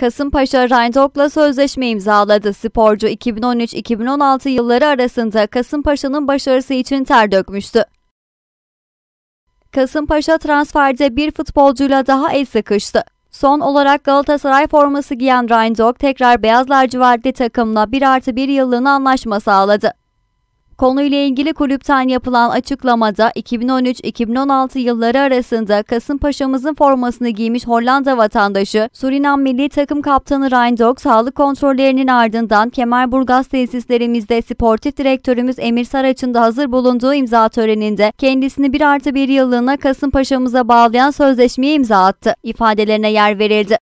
Kasımpaşa Rheindorf'la sözleşme imzaladı. Sporcu 2013-2016 yılları arasında Kasımpaşa'nın başarısı için ter dökmüştü. Kasımpaşa transferde bir futbolcuyla daha el sıkıştı. Son olarak Galatasaray forması giyen Rheindorf tekrar beyaz lacivertli takımla 1 artı 1 yıllığına anlaşma sağladı. Konuyla ilgili kulüpten yapılan açıklamada 2013-2016 yılları arasında Kasımpaşa'mızın formasını giymiş Hollanda vatandaşı Surinam milli takım kaptanı Reindok sağlık kontrollerinin ardından Kemerburgaz tesislerimizde sportif direktörümüz Emir Saraç'ın da hazır bulunduğu imza töreninde kendisini 1 artı 1 yıllığına Kasımpaşa'mıza bağlayan sözleşmeye imza attı. ifadelerine yer verildi.